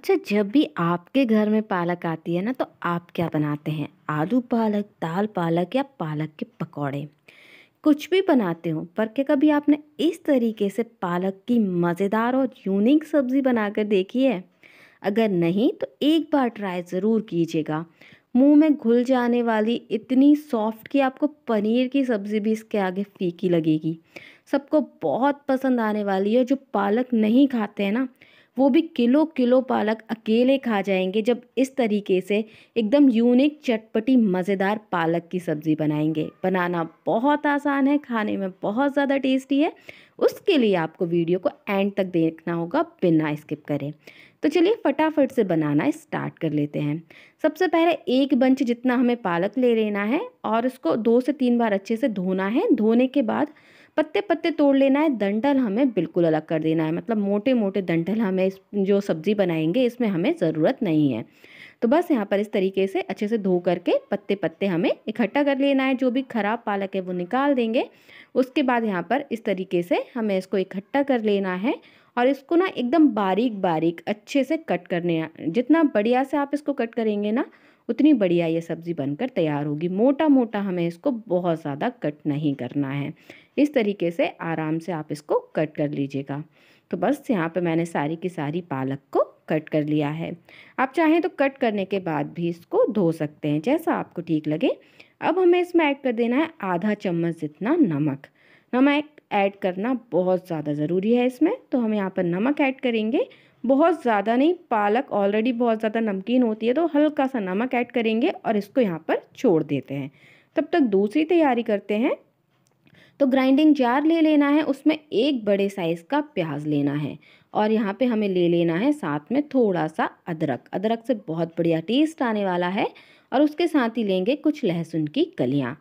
अच्छा जब भी आपके घर में पालक आती है ना तो आप क्या बनाते हैं आलू पालक दाल पालक या पालक के पकौड़े कुछ भी बनाते हो पर क्या कभी आपने इस तरीके से पालक की मज़ेदार और यूनिक सब्ज़ी बनाकर देखी है अगर नहीं तो एक बार ट्राई ज़रूर कीजिएगा मुंह में घुल जाने वाली इतनी सॉफ्ट कि आपको पनीर की सब्ज़ी भी इसके आगे फीकी लगेगी सबको बहुत पसंद आने वाली है जो पालक नहीं खाते हैं ना वो भी किलो किलो पालक अकेले खा जाएंगे जब इस तरीके से एकदम यूनिक चटपटी मज़ेदार पालक की सब्ज़ी बनाएंगे बनाना बहुत आसान है खाने में बहुत ज़्यादा टेस्टी है उसके लिए आपको वीडियो को एंड तक देखना होगा बिना स्किप करें तो चलिए फटाफट से बनाना स्टार्ट कर लेते हैं सबसे पहले एक बंच जितना हमें पालक ले लेना है और उसको दो से तीन बार अच्छे से धोना है धोने के बाद पत्ते पत्ते तोड़ लेना है डंठल हमें बिल्कुल अलग कर देना है मतलब मोटे मोटे डंठल हमें इस जो सब्ज़ी बनाएंगे इसमें हमें ज़रूरत नहीं है तो बस यहाँ पर इस तरीके से अच्छे से धो करके पत्ते पत्ते हमें इकट्ठा कर लेना है जो भी ख़राब पालक है वो निकाल देंगे उसके बाद यहाँ पर इस तरीके से हमें इसको इकट्ठा कर लेना है और इसको ना एकदम बारीक बारीक अच्छे से कट करने जितना बढ़िया से आप इसको कट करेंगे ना उतनी बढ़िया ये सब्ज़ी बनकर तैयार होगी मोटा मोटा हमें इसको बहुत ज़्यादा कट नहीं करना है इस तरीके से आराम से आप इसको कट कर लीजिएगा तो बस यहाँ पे मैंने सारी की सारी पालक को कट कर लिया है आप चाहें तो कट करने के बाद भी इसको धो सकते हैं जैसा आपको ठीक लगे अब हमें इसमें ऐड कर देना है आधा चम्मच जितना नमक नमक ऐड करना बहुत ज़्यादा ज़रूरी है इसमें तो हम यहाँ पर नमक ऐड करेंगे बहुत ज़्यादा नहीं पालक ऑलरेडी बहुत ज़्यादा नमकीन होती है तो हल्का सा नमक ऐड करेंगे और इसको यहाँ पर छोड़ देते हैं तब तक दूसरी तैयारी करते हैं तो ग्राइंडिंग जार ले लेना है उसमें एक बड़े साइज़ का प्याज लेना है और यहाँ पे हमें ले लेना है साथ में थोड़ा सा अदरक अदरक से बहुत बढ़िया टेस्ट आने वाला है और उसके साथ ही लेंगे कुछ लहसुन की कलियाँ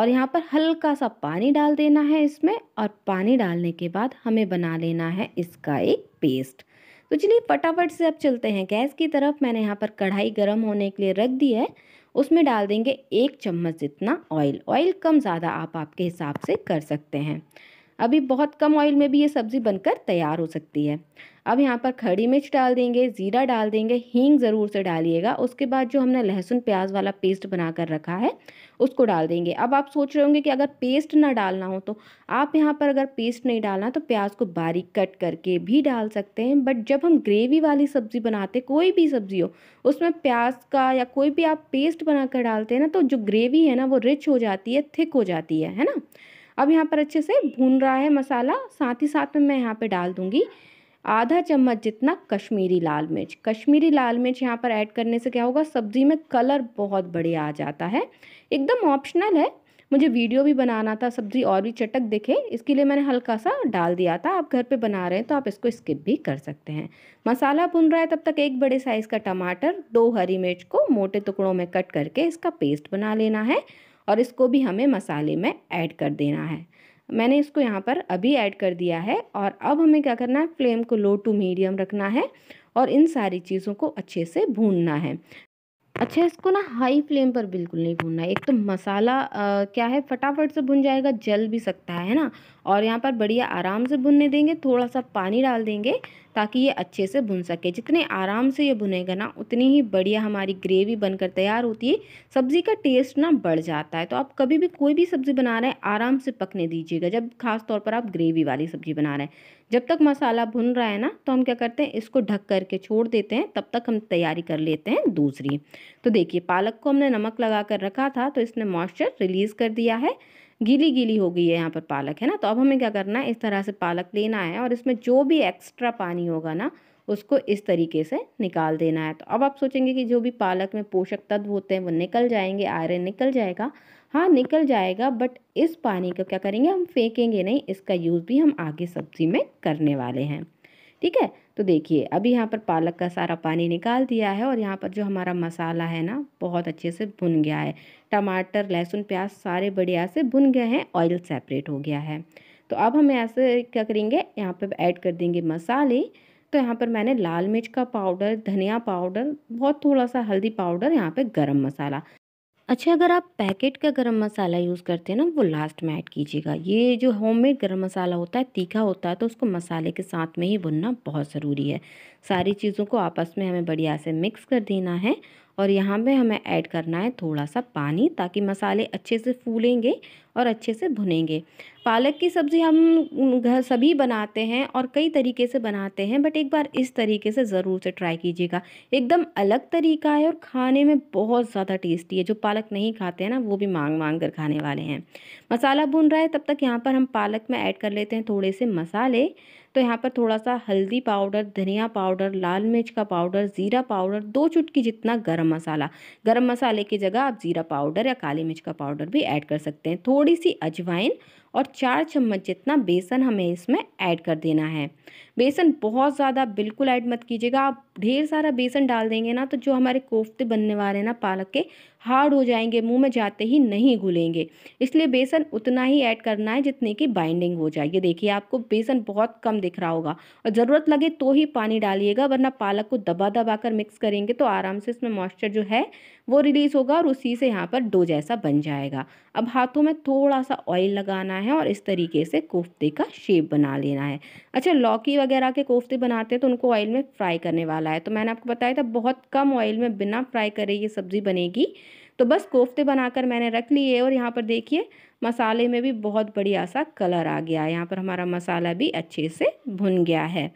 और यहाँ पर हल्का सा पानी डाल देना है इसमें और पानी डालने के बाद हमें बना लेना है इसका एक पेस्ट तो चलिए फटाफट से अब चलते हैं गैस की तरफ मैंने यहाँ पर कढ़ाई गर्म होने के लिए रख दी है उसमें डाल देंगे एक चम्मच जितना ऑयल ऑयल कम ज़्यादा आप आपके हिसाब से कर सकते हैं अभी बहुत कम ऑयल में भी ये सब्ज़ी बनकर तैयार हो सकती है अब यहाँ पर खड़ी मिर्च डाल देंगे ज़ीरा डाल देंगे हींग ज़रूर से डालिएगा उसके बाद जो हमने लहसुन प्याज वाला पेस्ट बना कर रखा है उसको डाल देंगे अब आप सोच रहे होंगे कि अगर पेस्ट ना डालना हो तो आप यहाँ पर अगर पेस्ट नहीं डालना तो प्याज को बारीक कट करके भी डाल सकते हैं बट जब हम ग्रेवी वाली सब्ज़ी बनाते कोई भी सब्ज़ी हो उसमें प्याज का या कोई भी आप पेस्ट बना कर डालते हैं ना तो जो ग्रेवी है ना वो रिच हो जाती है थिक हो जाती है है ना अब यहाँ पर अच्छे से भून रहा है मसाला साथ ही साथ में मैं यहाँ पर डाल दूँगी आधा चम्मच जितना कश्मीरी लाल मिर्च कश्मीरी लाल मिर्च यहाँ पर ऐड करने से क्या होगा सब्ज़ी में कलर बहुत बढ़िया आ जाता है एकदम ऑप्शनल है मुझे वीडियो भी बनाना था सब्ज़ी और भी चटक दिखे इसके लिए मैंने हल्का सा डाल दिया था आप घर पे बना रहे हैं तो आप इसको स्किप भी कर सकते हैं मसाला भुन रहा है तब तक एक बड़े साइज़ का टमाटर दो हरी मिर्च को मोटे टुकड़ों में कट करके इसका पेस्ट बना लेना है और इसको भी हमें मसाले में ऐड कर देना है मैंने इसको यहाँ पर अभी ऐड कर दिया है और अब हमें क्या करना है फ्लेम को लो टू मीडियम रखना है और इन सारी चीज़ों को अच्छे से भूनना है अच्छा इसको ना हाई फ्लेम पर बिल्कुल नहीं भूनना एक तो मसाला आ, क्या है फटाफट से भुन जाएगा जल भी सकता है ना और यहाँ पर बढ़िया आराम से भुनने देंगे थोड़ा सा पानी डाल देंगे ताकि ये अच्छे से भुन सके जितने आराम से ये भुनेगा ना उतनी ही बढ़िया हमारी ग्रेवी बनकर तैयार होती है सब्ज़ी का टेस्ट ना बढ़ जाता है तो आप कभी भी कोई भी सब्ज़ी बना रहे हैं आराम से पकने दीजिएगा जब खास तौर पर आप ग्रेवी वाली सब्ज़ी बना रहे हैं जब तक मसाला भुन रहा है ना तो हम क्या करते हैं इसको ढक करके छोड़ देते हैं तब तक हम तैयारी कर लेते हैं दूसरी तो देखिए पालक को हमने नमक लगा कर रखा था तो इसने मॉइस्चर रिलीज़ कर दिया है गीली गीली हो गई है यहाँ पर पालक है ना तो अब हमें क्या करना है इस तरह से पालक लेना है और इसमें जो भी एक्स्ट्रा पानी होगा ना उसको इस तरीके से निकाल देना है तो अब आप सोचेंगे कि जो भी पालक में पोषक तत्व होते हैं वो निकल जाएंगे आयरन निकल जाएगा हाँ निकल जाएगा बट इस पानी को क्या करेंगे हम फेंकेंगे नहीं इसका यूज़ भी हम आगे सब्जी में करने वाले हैं ठीक है तो देखिए अभी यहाँ पर पालक का सारा पानी निकाल दिया है और यहाँ पर जो हमारा मसाला है ना बहुत अच्छे से भुन गया है टमाटर लहसुन प्याज सारे बढ़िया से भुन गए हैं ऑयल सेपरेट हो गया है तो अब हम ऐसे क्या करेंगे यहाँ पर ऐड कर देंगे मसाले तो यहाँ पर मैंने लाल मिर्च का पाउडर धनिया पाउडर बहुत थोड़ा सा हल्दी पाउडर यहाँ पे गरम मसाला अच्छा अगर आप पैकेट का गरम मसाला यूज़ करते हैं ना वो लास्ट में ऐड कीजिएगा ये जो होममेड गरम मसाला होता है तीखा होता है तो उसको मसाले के साथ में ही भुनना बहुत ज़रूरी है सारी चीज़ों को आपस में हमें बढ़िया से मिक्स कर देना है और यहाँ पे हमें ऐड करना है थोड़ा सा पानी ताकि मसाले अच्छे से फूलेंगे और अच्छे से भुनेंगे पालक की सब्ज़ी हम घर सभी बनाते हैं और कई तरीके से बनाते हैं बट एक बार इस तरीके से ज़रूर से ट्राई कीजिएगा एकदम अलग तरीका है और खाने में बहुत ज़्यादा टेस्टी है जो पालक नहीं खाते हैं ना वो भी मांग मांग कर खाने वाले हैं मसाला भुन रहा है तब तक यहाँ पर हम पालक में ऐड कर लेते हैं थोड़े से मसाले तो यहाँ पर थोड़ा सा हल्दी पाउडर धनिया पाउडर लाल मिर्च का पाउडर ज़ीरा पाउडर दो चुटकी जितना गर्म मसाला गर्म मसाले की जगह आप ज़ीरा पाउडर या काली मिर्च का पाउडर भी ऐड कर सकते हैं थोड़ी सी अजवाइन और चार चम्मच जितना बेसन हमें इसमें ऐड कर देना है बेसन बहुत ज़्यादा बिल्कुल ऐड मत कीजिएगा आप ढेर सारा बेसन डाल देंगे ना तो जो हमारे कोफ्ते बनने वाले हैं ना पालक के हार्ड हो जाएंगे मुंह में जाते ही नहीं घुलेंगे इसलिए बेसन उतना ही ऐड करना है जितने की बाइंडिंग हो जाए ये देखिए आपको बेसन बहुत कम दिख रहा होगा और ज़रूरत लगे तो ही पानी डालिएगा वरना पालक को दबा दबा कर मिक्स करेंगे तो आराम से इसमें मॉइस्चर जो है वो रिलीज़ होगा और उसी से यहाँ पर डो जैसा बन जाएगा अब हाथों में थोड़ा सा ऑयल लगाना लेना है और इस तरीके से कोफ्ते का शेप बना लेना है अच्छा लौकी वगैरह के कोफ्ते बनाते हैं तो उनको ऑयल में फ्राई करने वाला है तो मैंने आपको बताया था बहुत कम ऑयल में बिना फ्राई करे ये सब्ज़ी बनेगी तो बस कोफ्ते बनाकर मैंने रख लिए और यहाँ पर देखिए मसाले में भी बहुत बढ़िया सा कलर आ गया है यहाँ पर हमारा मसाला भी अच्छे से भुन गया है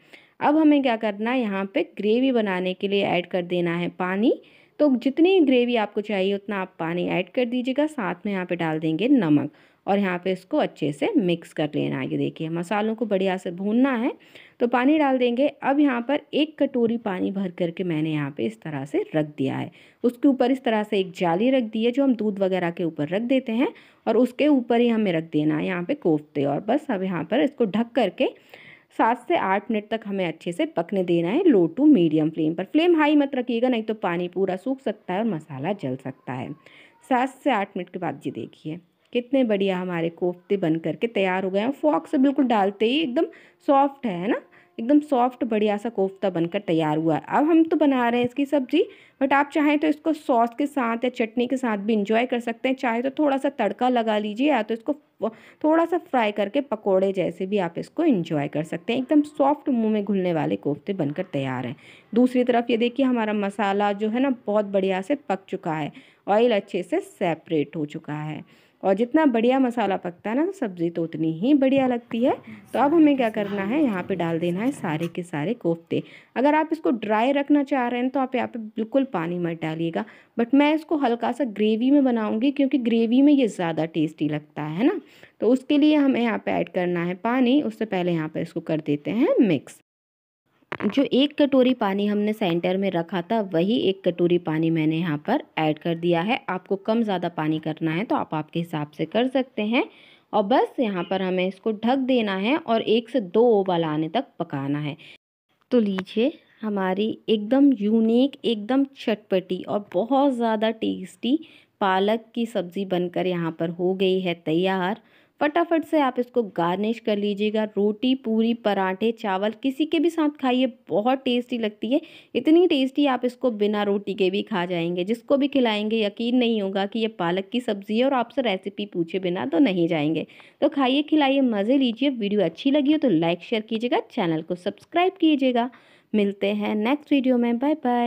अब हमें क्या करना है यहाँ पर ग्रेवी बनाने के लिए ऐड कर देना है पानी तो जितनी ग्रेवी आपको चाहिए उतना आप पानी ऐड कर दीजिएगा साथ में यहाँ पे डाल देंगे नमक और यहाँ पे इसको अच्छे से मिक्स कर लेना है ये देखिए मसालों को बढ़िया से भूनना है तो पानी डाल देंगे अब यहाँ पर एक कटोरी पानी भर करके मैंने यहाँ पे इस तरह से रख दिया है उसके ऊपर इस तरह से एक जाली रख दी है जो हम दूध वगैरह के ऊपर रख देते हैं और उसके ऊपर ही हमें रख देना है यहाँ पर कोफ्ते और बस अब यहाँ पर इसको ढक करके सात से आठ मिनट तक हमें अच्छे से पकने देना है लो टू मीडियम फ्लेम पर फ्लेम हाई मत रखिएगा नहीं तो पानी पूरा सूख सकता है और मसाला जल सकता है सात से आठ मिनट के बाद जी देखिए कितने बढ़िया हमारे कोफ्ते बन करके तैयार हो गए हैं फॉक से बिल्कुल डालते ही एकदम सॉफ्ट है ना एकदम सॉफ्ट बढ़िया सा कोफ्ता बनकर तैयार हुआ है अब हम तो बना रहे हैं इसकी सब्ज़ी बट आप चाहें तो इसको सॉस के साथ या चटनी के साथ भी इंजॉय कर सकते हैं चाहे तो थोड़ा सा तड़का लगा लीजिए या तो इसको थोड़ा सा फ्राई करके पकोड़े जैसे भी आप इसको इंजॉय कर सकते हैं एकदम सॉफ्ट मुंह में घुलने वाले कोफ्ते बनकर तैयार हैं दूसरी तरफ ये देखिए हमारा मसाला जो है ना बहुत बढ़िया से पक चुका है ऑयल अच्छे से सेपरेट हो चुका है और जितना बढ़िया मसाला पकता है ना सब्ज़ी तो उतनी ही बढ़िया लगती है तो अब हमें क्या करना है यहाँ पे डाल देना है सारे के सारे कोफ्ते अगर आप इसको ड्राई रखना चाह रहे हैं तो आप यहाँ पे बिल्कुल पानी मत डालिएगा बट मैं इसको हल्का सा ग्रेवी में बनाऊँगी क्योंकि ग्रेवी में ये ज़्यादा टेस्टी लगता है ना तो उसके लिए हमें यहाँ पर ऐड करना है पानी उससे पहले यहाँ पर इसको कर देते हैं मिक्स जो एक कटोरी पानी हमने सेंटर में रखा था वही एक कटोरी पानी मैंने यहाँ पर ऐड कर दिया है आपको कम ज़्यादा पानी करना है तो आप आपके हिसाब से कर सकते हैं और बस यहाँ पर हमें इसको ढक देना है और एक से दो उबाल आने तक पकाना है तो लीजिए हमारी एकदम यूनिक एकदम चटपटी और बहुत ज़्यादा टेस्टी पालक की सब्ज़ी बनकर यहाँ पर हो गई है तैयार फटाफट से आप इसको गार्निश कर लीजिएगा रोटी पूरी पराठे चावल किसी के भी साथ खाइए बहुत टेस्टी लगती है इतनी टेस्टी आप इसको बिना रोटी के भी खा जाएंगे जिसको भी खिलाएंगे यकीन नहीं होगा कि ये पालक की सब्ज़ी है और आपसे रेसिपी पूछे बिना तो नहीं जाएंगे तो खाइए खिलाइए मज़े लीजिए वीडियो अच्छी लगी हो तो लाइक शेयर कीजिएगा चैनल को सब्सक्राइब कीजिएगा मिलते हैं नेक्स्ट वीडियो में बाय बाय